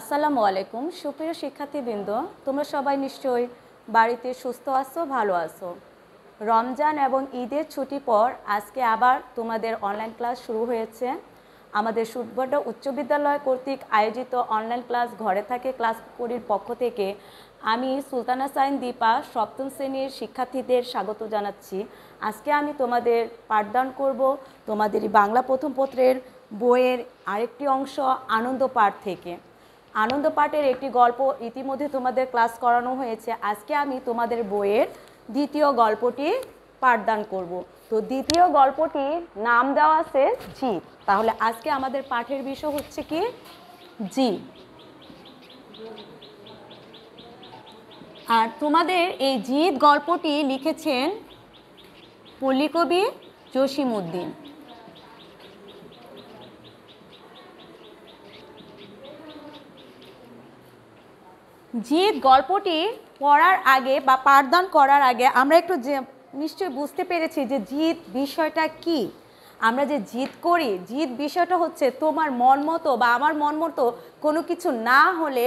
আসসালামু আলাইকুম সুপ্রিয় শিক্ষার্থীবৃন্দ তোমরা সবাই নিশ্চয়ই বাড়িতে সুস্থ আছো ভালো আছো রমজান এবং ঈদের ছুটি পর আজকে আবার তোমাদের অনলাইন ক্লাস শুরু হয়েছে আমাদের সুটবড্ডা উচ্চ বিদ্যালয় কর্তৃক আয়োজিত অনলাইন ক্লাস ঘরে থাকে ক্লাস করির পক্ষ থেকে আমি সুলতানা সাইন দীপা সপ্তম শ্রেণীর শিক্ষার্থীদের স্বাগত জানাচ্ছি আজকে আমি তোমাদের পাঠদান করব তোমাদের বাংলা প্রথম পত্রের বইয়ের আরেকটি অংশ আনন্দ পাঠ থেকে আনন্দ পাঠের একটি গল্প ইতিমধ্যে তোমাদের ক্লাস করানো হয়েছে আজকে আমি তোমাদের বইয়ের দ্বিতীয় গল্পটি পাঠদান করব তো দ্বিতীয় গল্পটি নাম দেওয়া আছে জি তাহলে আজকে আমাদের পাঠের বিষয় হচ্ছে কি জি আর তোমাদের এই জিৎ গল্পটি লিখেছেন পল্লিকবি উদ্দিন যে গল্পটি পড়ার আগে বা পাঠদান করার আগে আমরা একটু যে নিশ্চয়ই বুঝতে পেরেছি যে জিত বিষয়টা কি আমরা যে জিত করি জিত বিষয়টা হচ্ছে তোমার মন মতো বা আমার মন মতো কোনো কিছু না হলে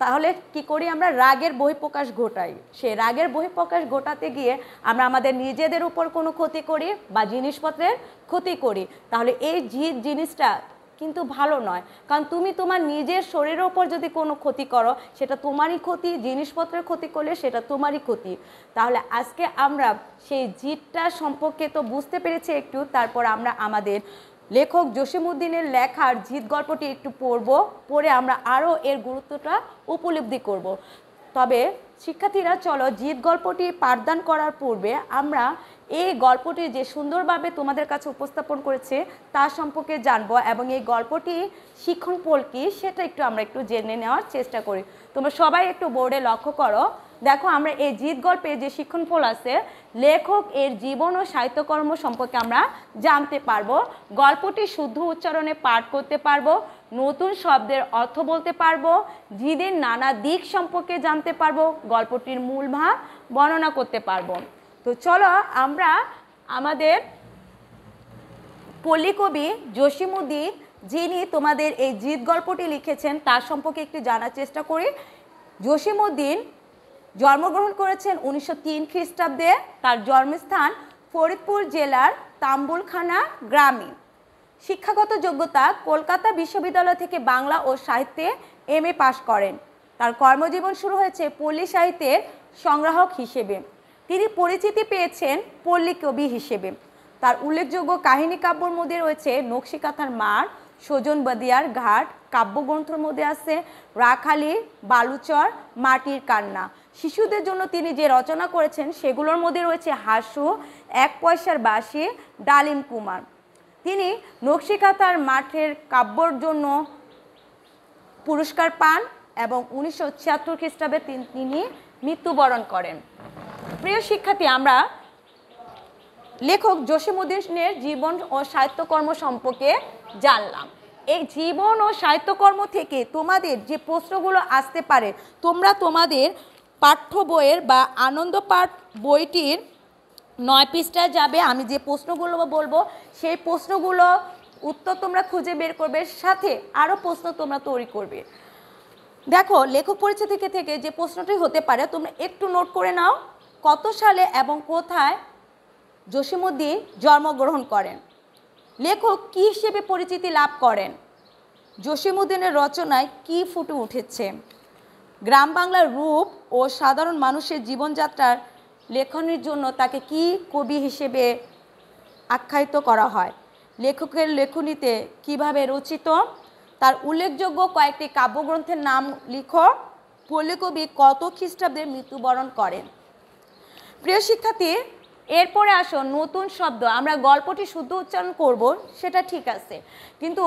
তাহলে কি করি আমরা রাগের বহিঃপ্রকাশ ঘটাই সে রাগের বহিঃপ্রকাশ ঘটাতে গিয়ে আমরা আমাদের নিজেদের উপর কোনো ক্ষতি করি বা জিনিসপত্রের ক্ষতি করি তাহলে এই জিত জিনিসটা কিন্তু ভালো নয় কারণ তুমি তোমার নিজের শরীরের ওপর যদি কোনো ক্ষতি করো সেটা তোমারই ক্ষতি জিনিসপত্রের ক্ষতি করলে সেটা তোমারই ক্ষতি তাহলে আজকে আমরা সেই জিতটা সম্পর্কে তো বুঝতে পেরেছি একটু তারপর আমরা আমাদের লেখক জসিমুদ্দিনের লেখার জিত গল্পটি একটু পড়ব পড়ে আমরা আরও এর গুরুত্বটা উপলব্ধি করব। তবে শিক্ষার্থীরা চলো জিত গল্পটি পাঠদান করার পূর্বে আমরা এই গল্পটি যে সুন্দরভাবে তোমাদের কাছে উপস্থাপন করেছে তা সম্পর্কে জানবো এবং এই গল্পটি শিক্ষণ পোল কি সেটা একটু আমরা একটু জেনে নেওয়ার চেষ্টা করি তোমরা সবাই একটু বোর্ডে লক্ষ্য করো দেখো আমরা এই জিত গল্পে যে শিক্ষণ ফল আছে লেখক এর জীবন ও সাহিত্যকর্ম সম্পর্কে আমরা জানতে পারবো গল্পটি শুদ্ধ উচ্চারণে পাঠ করতে পারবো নতুন শব্দের অর্থ বলতে পারবো জিদের নানা দিক সম্পর্কে জানতে পারবো গল্পটির মূল ভাব বর্ণনা করতে পারবো তো চলো আমরা আমাদের পল্লিকবি জসীমুদ্দিন যিনি তোমাদের এই জিত গল্পটি লিখেছেন তার সম্পর্কে একটু জানার চেষ্টা করি জসিমুদ্দিন জন্মগ্রহণ করেছেন উনিশশো তিন খ্রিস্টাব্দে তার জন্মস্থান ফরিদপুর জেলার তাম্বুলখানা গ্রামে শিক্ষাগত যোগ্যতা কলকাতা বিশ্ববিদ্যালয় থেকে বাংলা ও সাহিত্যে এম এ পাশ করেন তার কর্মজীবন শুরু হয়েছে পল্লী সাহিত্যের সংগ্রাহক হিসেবে তিনি পরিচিতি পেয়েছেন পল্লী কবি হিসেবে তার উল্লেখযোগ্য কাহিনী কাব্যর মধ্যে রয়েছে নকশিকাথার মার সোজন বদিয়ার ঘাট কাব্যগ্রন্থর মধ্যে আছে রাখালি বালুচর মাটির কান্না শিশুদের জন্য তিনি যে রচনা করেছেন সেগুলোর মধ্যে রয়েছে হাসু এক পয়সার বাসি ডালিম কুমার তিনি নকশিকাতার মাঠের কাব্যর জন্য পুরস্কার পান এবং উনিশশো ছিয়াত্তর খ্রিস্টাব্দে তিনি মৃত্যুবরণ করেন প্রিয় শিক্ষার্থী আমরা লেখক জসিমুদ্দিনের জীবন ও সাহিত্যকর্ম সম্পর্কে জানলাম এই জীবন ও সাহিত্যকর্ম থেকে তোমাদের যে প্রশ্নগুলো আসতে পারে তোমরা তোমাদের পাঠ্য বইয়ের বা আনন্দ পাঠ বইটির নয় পৃষ্ঠায় যাবে আমি যে প্রশ্নগুলো বলবো সেই প্রশ্নগুলো উত্তর তোমরা খুঁজে বের করবে সাথে আরও প্রশ্ন তোমরা তৈরি করবে দেখো লেখক পরিচয় থেকে থেকে যে প্রশ্নটি হতে পারে তোমরা একটু নোট করে নাও কত সালে এবং কোথায় জসীমুদ্দিন জন্মগ্রহণ করেন লেখক কী হিসেবে পরিচিতি লাভ করেন জসিমুদ্দিনের রচনায় কি ফুটে উঠেছে গ্রাম বাংলার রূপ ও সাধারণ মানুষের জীবনযাত্রার লেখনের জন্য তাকে কি কবি হিসেবে আখ্যায়িত করা হয় লেখকের লেখনীতে কিভাবে রচিত তার উল্লেখযোগ্য কয়েকটি কাব্যগ্রন্থের নাম লিখো পল্লীকবি কত খ্রিস্টাব্দে মৃত্যুবরণ করেন প্রিয় শিক্ষার্থী এরপরে আসো নতুন শব্দ আমরা গল্পটি শুদ্ধ উচ্চারণ করব সেটা ঠিক আছে কিন্তু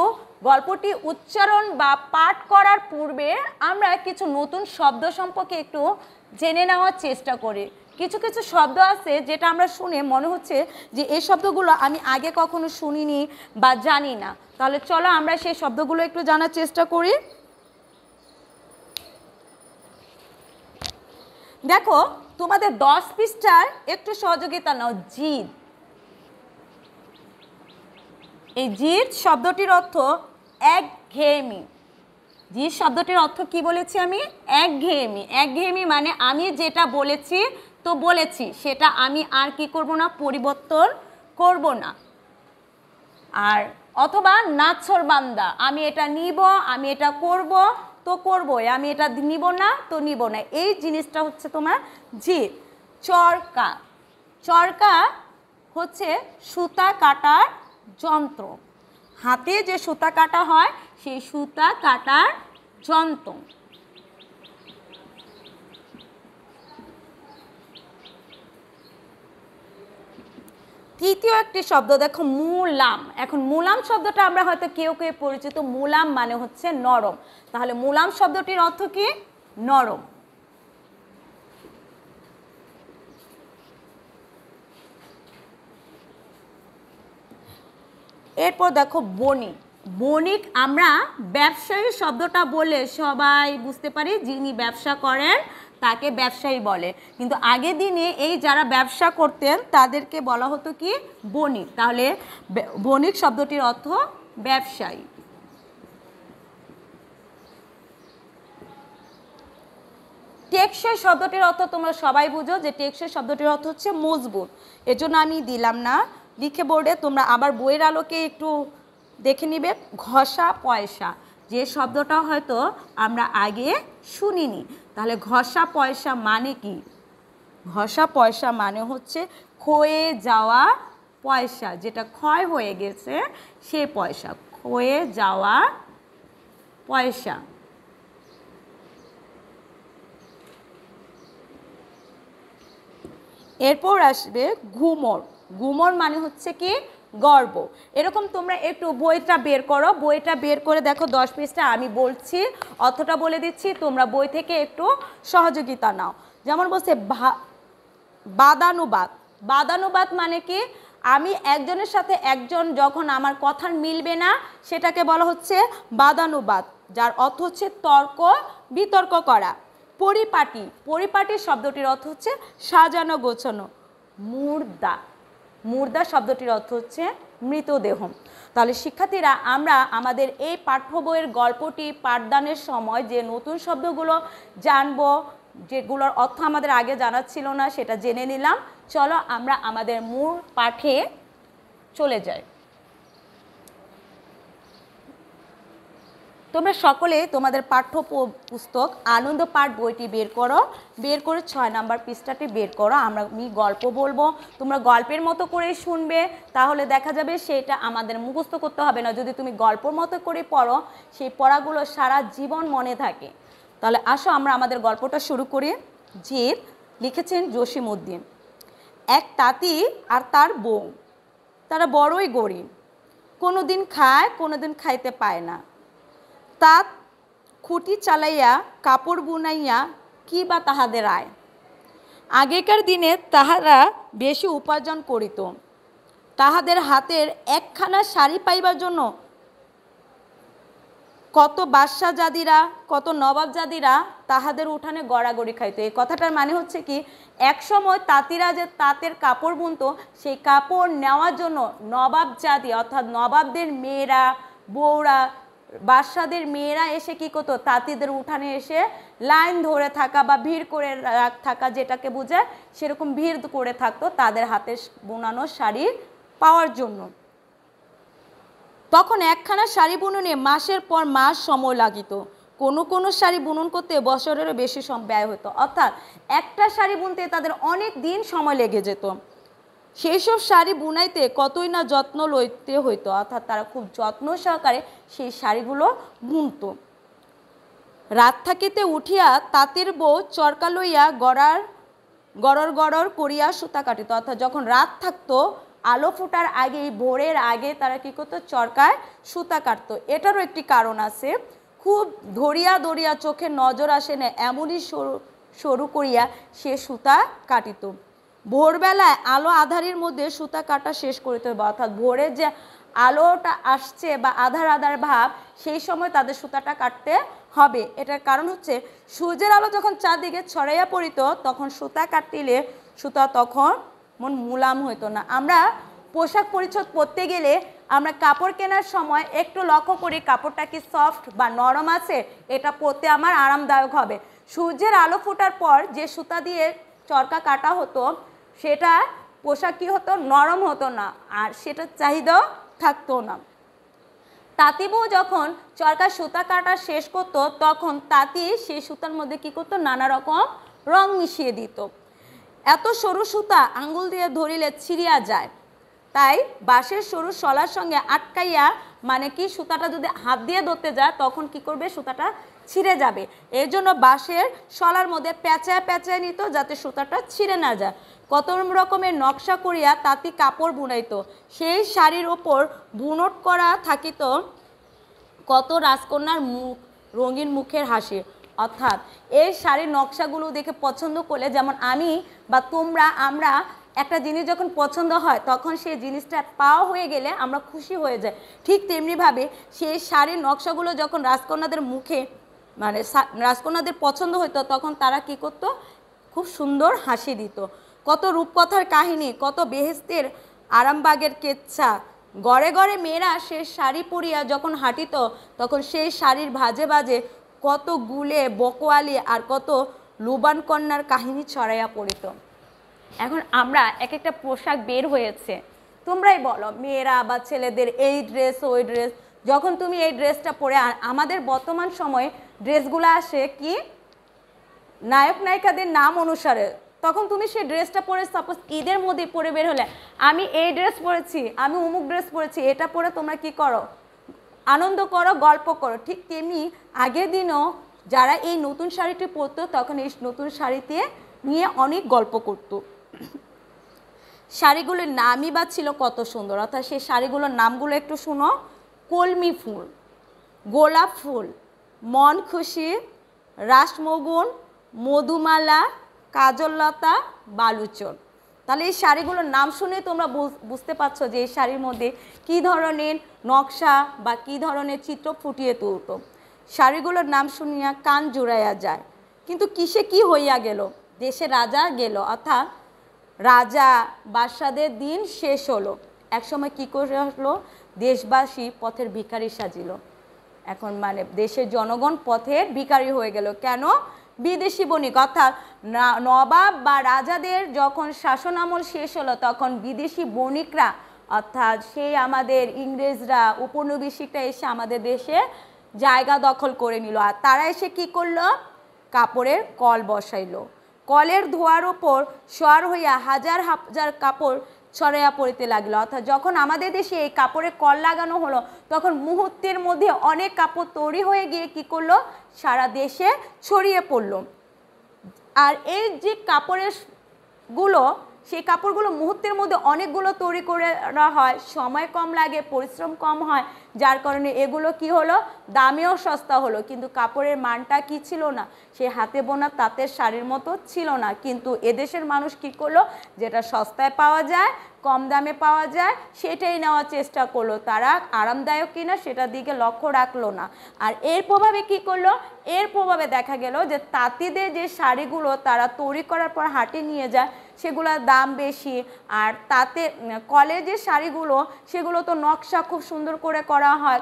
গল্পটি উচ্চারণ বা পাঠ করার পূর্বে আমরা কিছু নতুন শব্দ সম্পর্কে একটু জেনে নেওয়ার চেষ্টা করি কিছু কিছু শব্দ আছে যেটা আমরা শুনে মনে হচ্ছে যে এই শব্দগুলো আমি আগে কখনো শুনিনি বা জানি না তাহলে চলো আমরা সেই শব্দগুলো একটু জানার চেষ্টা করি দেখো তোমাদের দশ পৃষ্ঠার একটু সহযোগিতা নাও জিদ এই জিদ শব্দটির অর্থ এক ঘেয়েমি জিদ শব্দটির অর্থ কি বলেছি আমি এক ঘেয়েমি এক ঘেয়েমি মানে আমি যেটা বলেছি তো বলেছি সেটা আমি আর কি করব না পরিবর্তন করব না আর অথবা নাচর বান্দা আমি এটা নিব আমি এটা করব তো করবই আমি এটা নিব না তো নিব না এই জিনিসটা হচ্ছে তোমার জিদ চরকা চরকা হচ্ছে সুতা কাটার যন্ত্র হাতে যে সুতা কাটা হয় সেই সুতা কাটার যন্ত্র তৃতীয় একটি শব্দ দেখো মুলাম এখন মুলাম শব্দটা আমরা হয়তো কেউ কেউ পরিচিত মুলাম মানে হচ্ছে নরম তাহলে মুলাম শব্দটির অর্থ কি নরম এরপর দেখো বণিক বণিক আমরা ব্যবসায়ী শব্দটা বলে সবাই বুঝতে পারি যিনি ব্যবসা করেন তাকে ব্যবসায়ী বলে কিন্তু আগে দিনে এই যারা ব্যবসা করতেন তাদেরকে বলা হতো কি বণিক তাহলে বণিক শব্দটির অর্থ ব্যবসায়ী টেকসই শব্দটির অর্থ তোমরা সবাই বুঝো যে টেকসই শব্দটির অর্থ হচ্ছে মজবুত এজন্য আমি দিলাম না লিখে বোর্ডে তোমরা আবার বইয়ের আলোকে একটু দেখে নিবে ঘষা পয়সা যে শব্দটা হয়তো আমরা আগে শুনিনি তাহলে ঘষা পয়সা মানে কি ঘষা পয়সা মানে হচ্ছে ক্ষয়ে যাওয়া পয়সা যেটা ক্ষয় হয়ে গেছে সে পয়সা ক্ষয়ে যাওয়া পয়সা এরপর আসবে ঘুমর ঘুমর মানে হচ্ছে কি গর্ব এরকম তোমরা একটু বইটা বের করো বইটা বের করে দেখো দশ পিসটা আমি বলছি অর্থটা বলে দিচ্ছি তোমরা বই থেকে একটু সহযোগিতা নাও যেমন বলছে বাদানুবাদ বাদানুবাদ মানে কি আমি একজনের সাথে একজন যখন আমার কথার মিলবে না সেটাকে বলা হচ্ছে বাদানুবাদ যার অর্থ হচ্ছে তর্ক বিতর্ক করা পরিপাটি পরিপাটি শব্দটির অর্থ হচ্ছে সাজানো গোছানো মুর্দা মুর্দা শব্দটির অর্থ হচ্ছে মৃতদেহ তাহলে শিক্ষার্থীরা আমরা আমাদের এই পাঠ্য বইয়ের গল্পটি পাঠদানের সময় যে নতুন শব্দগুলো জানব যেগুলোর অর্থ আমাদের আগে জানা ছিল না সেটা জেনে নিলাম চলো আমরা আমাদের মূল পাঠে চলে যাই তোমরা সকলে তোমাদের পাঠ্য পুস্তক আনন্দ পাঠ বইটি বের করো বের করে ছয় নাম্বার পৃষ্ঠাটি বের করো আমরা আমি গল্প বলবো তোমরা গল্পের মতো করে শুনবে তাহলে দেখা যাবে সেটা আমাদের মুখস্থ করতে হবে না যদি তুমি গল্পর মতো করে পড়ো সেই পড়াগুলো সারা জীবন মনে থাকে তাহলে আসো আমরা আমাদের গল্পটা শুরু করি যে লিখেছেন জসিম উদ্দিন এক তাঁতি আর তার বউ তারা বড়ই গরিব কোনো দিন খায় কোনো দিন খাইতে পায় না তাঁত খুঁটি চালাইয়া কাপড় বুনাইয়া কি বা তাহাদের আয় আগেকার দিনে তাহারা বেশি উপার্জন করিত তাহাদের হাতের একখানা শাড়ি পাইবার জন্য কত জাদিরা কত নবাব জাদিরা তাহাদের উঠানে গড়াগড়ি খাইতো এই কথাটার মানে হচ্ছে কি একসময় তাঁতিরা যে তাঁতের কাপড় বুনত সেই কাপড় নেওয়ার জন্য নবাব জাদি অর্থাৎ নবাবদের মেয়েরা বউরা বাদশাদের মেয়েরা এসে কি করতো তাঁতিদের উঠানে এসে লাইন ধরে থাকা বা ভিড় করে থাকা যেটাকে বুঝে সেরকম ভিড় করে থাকতো তাদের হাতে বোনানো শাড়ি পাওয়ার জন্য তখন একখানা শাড়ি বুননে মাসের পর মাস সময় লাগিত কোনো কোনো শাড়ি বুনন করতে বছরেরও বেশি ব্যয় হতো অর্থাৎ একটা শাড়ি বুনতে তাদের অনেক দিন সময় লেগে যেত সেই সব শাড়ি বুনাইতে কতই না যত্ন লইতে হইতো অর্থাৎ তারা খুব যত্ন সহকারে সেই শাড়িগুলো বুনত রাত থাকিতে উঠিয়া তাঁতের বউ চরকা লইয়া গড়ার গড়র গড়র করিয়া সুতা কাটিত অর্থাৎ যখন রাত থাকতো আলো ফোটার আগেই ভোরের আগে তারা কী করতো চরকায় সুতা কাটত এটারও একটি কারণ আছে খুব ধরিয়া ধরিয়া চোখে নজর আসে না এমনই সরু সরু করিয়া সে সুতা কাটিত ভোরবেলায় আলো আধারের মধ্যে সুতা কাটা শেষ করতে হবে অর্থাৎ ভোরে যে আলোটা আসছে বা আধার আধার ভাব সেই সময় তাদের সুতাটা কাটতে হবে এটার কারণ হচ্ছে সূর্যের আলো যখন চারদিকে ছড়াইয়া পড়িত তখন সুতা কাটিলে সুতা তখন মন মুলাম হইতো না আমরা পোশাক পরিচ্ছদ পরতে গেলে আমরা কাপড় কেনার সময় একটু লক্ষ্য করি কাপড়টা কি সফট বা নরম আছে এটা পরতে আমার আরামদায়ক হবে সূর্যের আলো ফোটার পর যে সুতা দিয়ে চরকা কাটা হতো সেটা পোশাক কী হতো নরম হতো না আর সেটার চাহিদাও থাকতো না তাঁতিবউ যখন চরকার সুতা কাটা শেষ করতো তখন তাঁতি সেই সুতার মধ্যে কি করতো নানা রকম রং মিশিয়ে দিত এত সরু সুতা আঙ্গুল দিয়ে ধরিলে ছিঁড়িয়া যায় তাই বাঁশের সরু শলার সঙ্গে আটকাইয়া মানে কি সুতাটা যদি হাত দিয়ে ধরতে যায় তখন কি করবে সুতাটা ছিঁড়ে যাবে এর জন্য বাঁশের শলার মধ্যে প্যাঁচা প্যাঁচা নিত যাতে সুতাটা ছিঁড়ে না যায় কত রকমের নকশা করিয়া তাঁতি কাপড় বুনাইত সেই শাড়ির ওপর বুনট করা থাকিত কত রাজকন্যার মুখ রঙিন মুখের হাসি অর্থাৎ এই শাড়ির নকশাগুলো দেখে পছন্দ করলে যেমন আমি বা তোমরা আমরা একটা জিনিস যখন পছন্দ হয় তখন সেই জিনিসটা পাওয়া হয়ে গেলে আমরা খুশি হয়ে যাই ঠিক তেমনিভাবে সেই শাড়ির নকশাগুলো যখন রাজকন্যাদের মুখে মানে রাজকন্যাদের পছন্দ হইতো তখন তারা কি করতো খুব সুন্দর হাসি দিত কত রূপকথার কাহিনী কত বেহেস্তের আরামবাগের কেচ্ছা গড়ে গড়ে মেয়েরা সে শাড়ি পরিয়া যখন হাঁটিত তখন সেই শাড়ির ভাজে বাজে কত গুলে বকোয়ালি আর কত লুবান কন্যার কাহিনী ছড়াইয়া পড়িত এখন আমরা এক একটা পোশাক বের হয়েছে তোমরাই বলো মেয়েরা বা ছেলেদের এই ড্রেস ওই ড্রেস যখন তুমি এই ড্রেসটা পরে আমাদের বর্তমান সময়ে ড্রেসগুলো আসে কি নায়ক নায়িকাদের নাম অনুসারে তখন তুমি সেই ড্রেসটা পরে সাপোজ ঈদের মধ্যে পরে বের হলে আমি এই ড্রেস পরেছি আমি অমুক ড্রেস পরেছি এটা পরে তোমরা কি করো আনন্দ করো গল্প করো ঠিক তেমনি আগের দিনও যারা এই নতুন শাড়িটি পরতো তখন এই নতুন শাড়িতে নিয়ে অনেক গল্প করতো শাড়িগুলোর নামই বা ছিল কত সুন্দর অর্থাৎ সেই শাড়িগুলোর নামগুলো একটু শুনো কলমি ফুল গোলাপ ফুল মন খুশি রাসমগুন মধুমালা কাজললতা বালুচন তাহলে এই শাড়িগুলোর নাম শুনে তোমরা বুঝতে পারছো যে এই শাড়ির মধ্যে কি ধরনের নকশা বা কি ধরনের চিত্র ফুটিয়ে তুলত শাড়িগুলোর নাম শুনিয়া কান জুড়াইয়া যায় কিন্তু কিসে কি হইয়া গেল দেশে রাজা গেল অর্থাৎ রাজা বাদশাদের দিন শেষ হলো একসময় কী করে আসলো দেশবাসী পথের ভিকারি সাজিল এখন মানে দেশের জনগণ পথের ভিকারি হয়ে গেল কেন বিদেশি বণিক অর্থাৎ নবাব বা রাজাদের যখন শাসন আমল শেষ হলো তখন বিদেশি বণিকরা অর্থাৎ সেই আমাদের ইংরেজরা উপনিবেশিকরা এসে আমাদের দেশে জায়গা দখল করে নিল আর তারা এসে কি করলো কাপড়ের কল বসাইলো কলের ধোয়ার ওপর সর হইয়া হাজার হাজার কাপড় ছড়াইয়া পড়িতে লাগলো অর্থাৎ যখন আমাদের দেশে এই কাপড়ে কল লাগানো হলো তখন মুহূর্তের মধ্যে অনেক কাপড় তৈরি হয়ে গিয়ে কি করলো সারা দেশে ছড়িয়ে পড়লো আর এই যে কাপড়ের গুলো সেই কাপড়গুলো মুহূর্তের মধ্যে অনেকগুলো তৈরি করে হয় সময় কম লাগে পরিশ্রম কম হয় যার কারণে এগুলো কি হলো দামেও সস্তা হলো কিন্তু কাপড়ের মানটা কি ছিল না সে হাতে বোনা তাঁতের শাড়ির মতো ছিল না কিন্তু এদেশের মানুষ কি করলো যেটা সস্তায় পাওয়া যায় কম দামে পাওয়া যায় সেটাই নেওয়ার চেষ্টা করলো তারা আরামদায়ক কিনা সেটার দিকে লক্ষ্য রাখলো না আর এর প্রভাবে কি করলো এর প্রভাবে দেখা গেল যে তাঁতিদের যে শাড়িগুলো তারা তৈরি করার পর হাটে নিয়ে যায় সেগুলোর দাম বেশি আর তাতে কলেজের শাড়িগুলো সেগুলো তো নকশা খুব সুন্দর করে করা হয়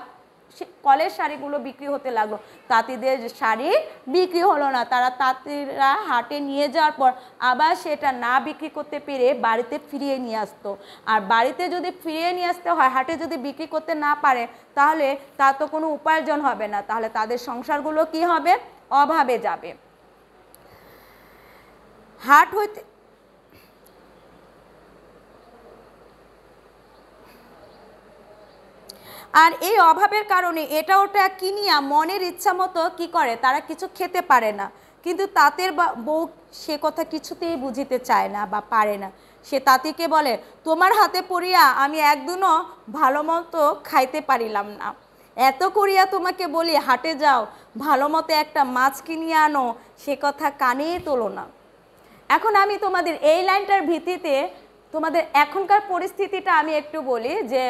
সে কলের শাড়িগুলো বিক্রি হতে লাগলো তাঁতিদের শাড়ি বিক্রি হলো না তারা তাঁতিরা হাটে নিয়ে যাওয়ার পর আবার সেটা না বিক্রি করতে পেরে বাড়িতে ফিরিয়ে নিয়ে আসতো আর বাড়িতে যদি ফিরিয়ে নিয়ে আসতে হয় হাটে যদি বিক্রি করতে না পারে তাহলে তা তো কোনো উপার্জন হবে না তাহলে তাদের সংসারগুলো কি হবে অভাবে যাবে হাট হইতে আর এই অভাবের কারণে এটা ওটা কিনিয়া মনের ইচ্ছা মতো কী করে তারা কিছু খেতে পারে না কিন্তু তাঁতের বউ সে কথা কিছুতেই বুঝিতে চায় না বা পারে না সে তাঁতিকে বলে তোমার হাতে পড়িয়া আমি একদিনও ভালো মতো খাইতে পারিলাম না এত করিয়া তোমাকে বলি হাটে যাও ভালো মতো একটা মাছ কিনিয়ে আনো সে কথা কানেই তোলো না এখন আমি তোমাদের এই লাইনটার ভিত্তিতে তোমাদের এখনকার পরিস্থিতিটা আমি একটু বলি যে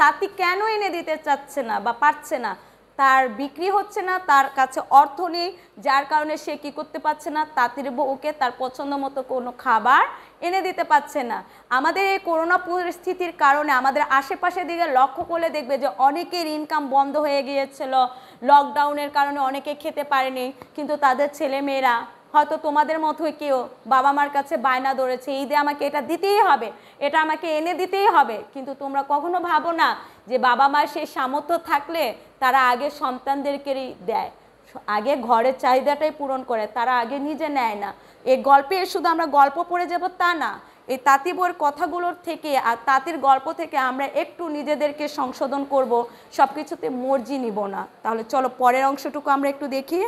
তাঁতি কেন এনে দিতে চাচ্ছে না বা পারছে না তার বিক্রি হচ্ছে না তার কাছে অর্থ নেই যার কারণে সে কি করতে পারছে না তাঁতির বউকে তার পছন্দ মতো কোনো খাবার এনে দিতে পারছে না আমাদের এই করোনা পরিস্থিতির কারণে আমাদের আশেপাশের দিকে লক্ষ্য করলে দেখবে যে অনেকের ইনকাম বন্ধ হয়ে গিয়েছিল লকডাউনের কারণে অনেকে খেতে পারেনি কিন্তু তাদের ছেলেমেয়েরা হয়তো তোমাদের মতোই কেউ বাবা মার কাছে বায়না ধরেছে ঈদে আমাকে এটা দিতেই হবে এটা আমাকে এনে দিতেই হবে কিন্তু তোমরা কখনো ভাবো না যে বাবা মার সেই সামর্থ্য থাকলে তারা আগে সন্তানদেরকেই দেয় আগে ঘরের চাহিদাটাই পূরণ করে তারা আগে নিজে নেয় না এই গল্পে শুধু আমরা গল্প পড়ে যাব তা না এই তাঁতিবর কথাগুলোর থেকে আর তাঁতির গল্প থেকে আমরা একটু নিজেদেরকে সংশোধন করব সব কিছুতে মর্জি নিব না তাহলে চলো পরের অংশটুকু আমরা একটু দেখি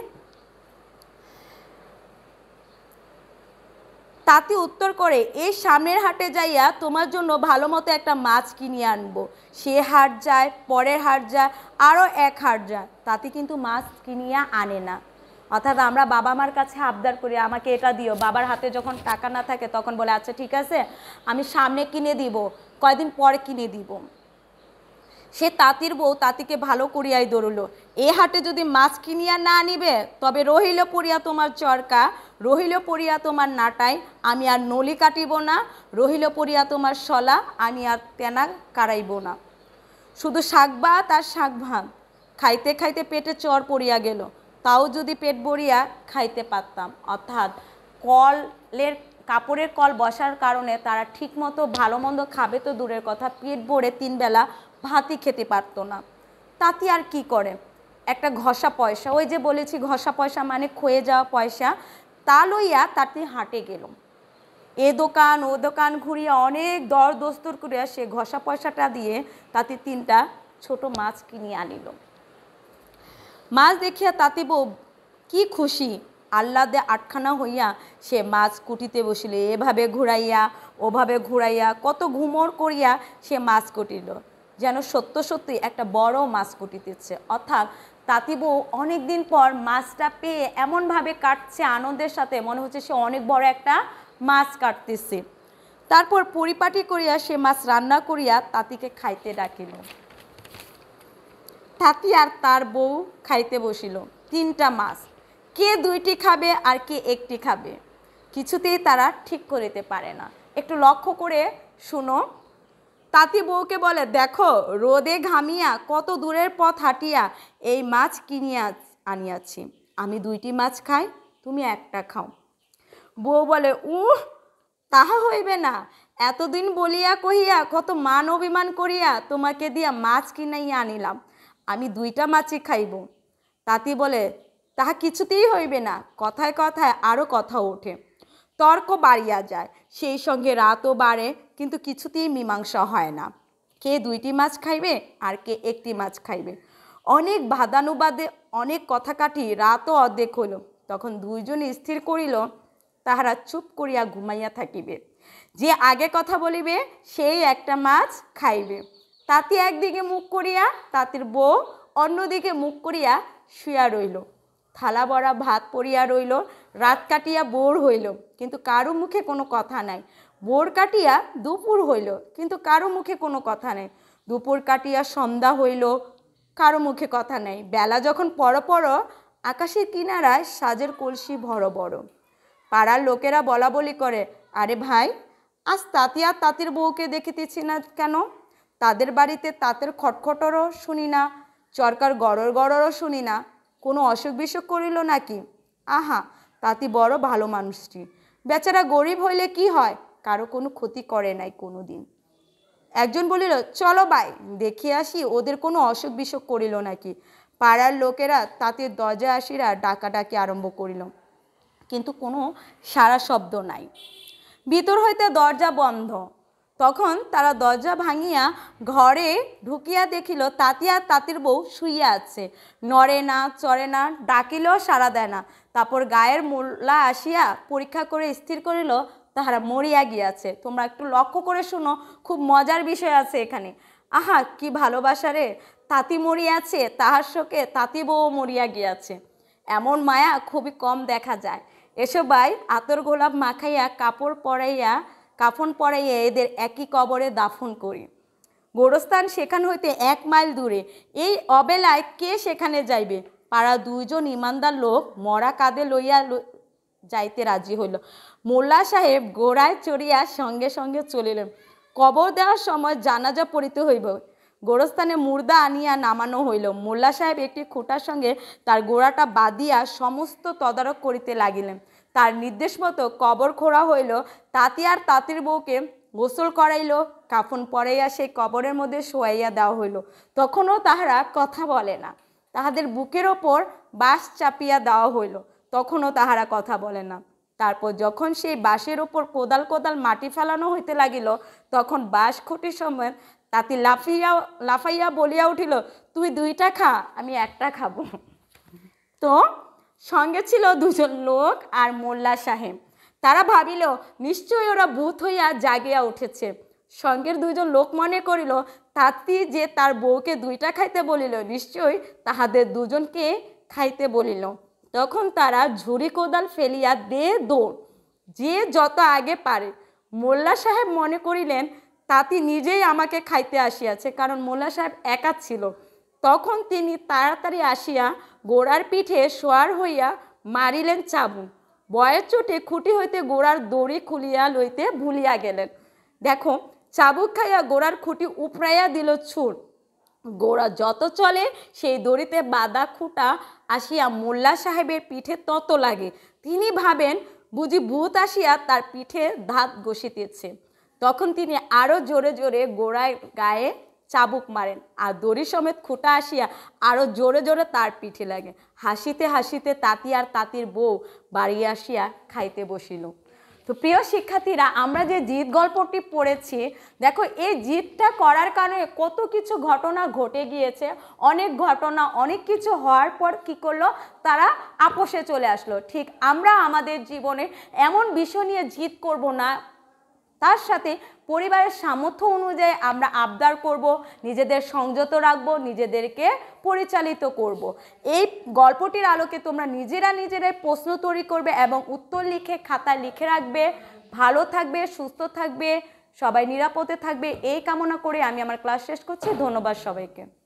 তাতে উত্তর করে এ সামনের হাটে যাইয়া তোমার জন্য ভালো মতো একটা মাছ কিনে আনবো সে হাট যায় পরের হাট যায় আরও এক হাট যায় তাতে কিন্তু মাছ কিনিয়া আনে না অর্থাৎ আমরা বাবা মার কাছে আবদার করি আমাকে এটা দিও বাবার হাতে যখন টাকা না থাকে তখন বলে আচ্ছা ঠিক আছে আমি সামনে কিনে দিব কয়দিন পরে কিনে দিব সে তাঁতির বউ তাঁতিকে ভালো করিয়াই দৌড়ল এ হাটে যদি মাছ কিনিয়া না নিবে তবে রহিল পড়িয়া তোমার চরকা রহিল পড়িয়া তোমার নাটাই আমি আর নলি কাটিব না রহিল পড়িয়া তোমার শলা আমি আর তেনা কারাইব না শুধু শাক ভাত আর শাক ভাত খাইতে খাইতে পেটে চর পড়িয়া গেল তাও যদি পেট ভরিয়া খাইতে পারতাম অর্থাৎ কলের কাপড়ের কল বসার কারণে তারা ঠিকমতো ভালো মন্দ খাবে তো দূরের কথা পেট ভরে তিনবেলা ভাতই খেতে পারতো না তাতে আর কি করে একটা ঘষা পয়সা ওই যে বলেছি ঘষা পয়সা মানে ক্ষয়ে যাওয়া পয়সা তা লইয়া তাতে হাঁটে গেল এ দোকান ও দোকান ঘুরিয়া অনেক দর দস্তর করিয়া সে ঘষা পয়সাটা দিয়ে তাতে তিনটা ছোট মাছ কিনিয়া আনিল মাছ দেখিয়া তাতে বউ কি খুশি আহ্লাদে আটখানা হইয়া সে মাছ কুটিতে বসিল এভাবে ঘুরাইয়া ওভাবে ঘুরাইয়া কত ঘুমর করিয়া সে মাছ কুটিল যেন সত্য সত্যি একটা বড় মাছ কুটি দিচ্ছে অর্থাৎ তাঁতিবু অনেক দিন পর মাছটা পেয়ে এমনভাবে কাটছে আনন্দের সাথে মনে হচ্ছে সে অনেক বড় একটা মাছ কাটতেছে তারপর পরিপাটি করিয়া সে মাছ রান্না করিয়া তাঁতিকে খাইতে ডাকিল তাঁতি আর তার বউ খাইতে বসিল তিনটা মাছ কে দুইটি খাবে আর কে একটি খাবে কিছুতেই তারা ঠিক করিতে পারে না একটু লক্ষ্য করে শুনো তাতি বউকে বলে দেখো রোদে ঘামিয়া কত দূরের পথ হাঁটিয়া এই মাছ কিনিয়া আনিয়াছি আমি দুইটি মাছ খাই তুমি একটা খাও বউ বলে উ তাহা হইবে না এতদিন বলিয়া কহিয়া কত মান অভিমান করিয়া তোমাকে দিয়া মাছ কিনাইয়া আনিলাম আমি দুইটা মাছই খাইব তাতি বলে তাহা কিছুতেই হইবে না কথায় কথায় আরও কথা ওঠে তর্ক বাড়িয়া যায় সেই সঙ্গে রাতও বাড়ে কিন্তু কিছুতেই মীমাংসা হয় না কে দুইটি মাছ খাইবে আর কে একটি মাছ খাইবে অনেক বাদানুবাদে অনেক কথা কাটি রাতও অর্ধেক হইল তখন দুইজনে স্থির করিল তাহারা চুপ করিয়া ঘুমাইয়া থাকিবে যে আগে কথা বলিবে সেই একটা মাছ খাইবে তাঁতি একদিকে মুখ করিয়া তাঁতির বউ অন্যদিকে মুখ করিয়া শুয়া রইল থালা বড়া ভাত পড়িয়া রইল রাত কাটিয়া বোর হইল কিন্তু কারো মুখে কোনো কথা নাই বোর কাটিয়া দুপুর হইল কিন্তু কারো মুখে কোনো কথা নাই দুপুর কাটিয়া সন্ধ্যা হইল কারো মুখে কথা নাই বেলা যখন পরপর আকাশের কিনারায় সাজের কলসি বড় বড় পাড়ার লোকেরা বলা বলি করে আরে ভাই আজ তাঁতি আর তাঁতির বউকে দেখিতেছি না কেন তাদের বাড়িতে তাঁতের খটখটরও শুনি না চরকার গড়র গড়রও শুনি না কোনো অসুখ বিসুখ করিল নাকি আহা তাতে বড় ভালো মানুষটি বেচারা গরিব হইলে কি হয় কারো কোনো ক্ষতি করে নাই কোনো দিন একজন বলিল চলো বাই দেখে আসি ওদের কোনো অসুখ বিসুখ করিল নাকি পাড়ার লোকেরা তাতে দরজা আসিরা ডাকাডাকি আরম্ভ করিল কিন্তু কোনো সারা শব্দ নাই ভিতর হইতে দরজা বন্ধ তখন তারা দরজা ভাঙিয়া ঘরে ঢুকিয়া দেখিল তাতিয়া তাঁতির বউ শুইয়া আছে নড়ে না চড়ে না ডাকিলেও সাড়া দেয় না তারপর গায়ের মোল্লা আসিয়া পরীক্ষা করে স্থির করিল তাহারা মরিয়া গিয়াছে তোমরা একটু লক্ষ্য করে শুনো খুব মজার বিষয় আছে এখানে আহা কি ভালোবাসা রে তাঁতি মরিয়াছে তাহার শোকে তাঁতি বউ মরিয়া গিয়াছে এমন মায়া খুবই কম দেখা যায় এসবাই আতর গোলাপ মাখাইয়া কাপড় পরাইয়া কাফন পরাইয়া এদের একই কবরে দাফন করি গোরস্থান সেখান হইতে এক মাইল দূরে এই অবেলায় কে সেখানে যাইবে পাড়া দুইজন ইমানদার লোক মরা কাঁধে লইয়া যাইতে রাজি হইল মোল্লা সাহেব গোড়ায় চড়িয়া সঙ্গে সঙ্গে চলিলেন কবর দেওয়ার সময় জানাজা পড়িতে হইব গোরস্থানে মুর্দা আনিয়া নামানো হইল মোল্লা সাহেব একটি খুঁটার সঙ্গে তার গোড়াটা বাঁধিয়া সমস্ত তদারক করিতে লাগিলেন তার নির্দেশ মতো কবর খোঁড়া হইল তাঁতি আর তাঁতির বউকে গোসল করাইল কাফন পরাইয়া সেই কবরের মধ্যে শোয়াইয়া দেওয়া হইল তখনও তাহারা কথা বলে না তাহাদের বুকের ওপর বাঁশ চাপিয়া দেওয়া হইল তখনও তাহারা কথা বলে না তারপর যখন সেই বাঁশের ওপর কোদাল কোদাল মাটি ফেলানো হইতে লাগিল তখন বাঁশ খুঁটির সময় তাতে লাফিয়া লাফাইয়া বলিয়া উঠিল তুই দুইটা খা আমি একটা খাবো তো সঙ্গে ছিল দুজন লোক আর মোল্লা সাহেব তারা ভাবিল নিশ্চয়ই ওরা ভূত হইয়া জাগিয়া উঠেছে সঙ্গের দুইজন লোক মনে করিল তাঁতি যে তার বউকে দুইটা খাইতে বলিল নিশ্চয়ই তাহাদের দুজনকে খাইতে বলিল তখন তারা ঝুড়ি কোদাল ফেলিয়া দে দৌড় যে যত আগে পারে মোল্লা সাহেব মনে করিলেন তাঁতি নিজেই আমাকে খাইতে আসিয়াছে কারণ মোল্লা সাহেব একা ছিল তখন তিনি তাড়াতাড়ি আসিয়া গোড়ার পিঠে সোয়ার হইয়া মারিলেন চাবুক বয়ের চোটে খুঁটি হইতে গোড়ার দড়ি খুলিয়া লইতে ভুলিয়া গেলেন দেখো চাবুক খাইয়া গোড়ার খুঁটি উপড়াইয়া দিল ছুট গোড়া যত চলে সেই দড়িতে বাদা খুঁটা আসিয়া মোল্লা সাহেবের পিঠে তত লাগে তিনি ভাবেন বুঝি ভূত আসিয়া তার পিঠে ধাত গসিতেছে তখন তিনি আরও জোরে জোরে গোড়ায় গায়ে চাবুক মারেন আর দড়ি সমেত খুঁটা আসিয়া আরও জোরে জোরে তার পিঠে লাগে হাসিতে হাসিতে তাঁতি আর তাঁতির বউ বাড়ি আসিয়া খাইতে বসিল তো প্রিয় শিক্ষার্থীরা আমরা যে জিত গল্পটি পড়েছি দেখো এই জিতটা করার কারণে কত কিছু ঘটনা ঘটে গিয়েছে অনেক ঘটনা অনেক কিছু হওয়ার পর কি করলো তারা আপোষে চলে আসলো ঠিক আমরা আমাদের জীবনে এমন বিষয় নিয়ে জিত করব না তার সাথে পরিবারের সামর্থ্য অনুযায়ী আমরা আবদার করব নিজেদের সংযত রাখব নিজেদেরকে পরিচালিত করব। এই গল্পটির আলোকে তোমরা নিজেরা নিজেরাই প্রশ্ন তৈরি করবে এবং উত্তর লিখে খাতা লিখে রাখবে ভালো থাকবে সুস্থ থাকবে সবাই নিরাপদে থাকবে এই কামনা করে আমি আমার ক্লাস শেষ করছি ধন্যবাদ সবাইকে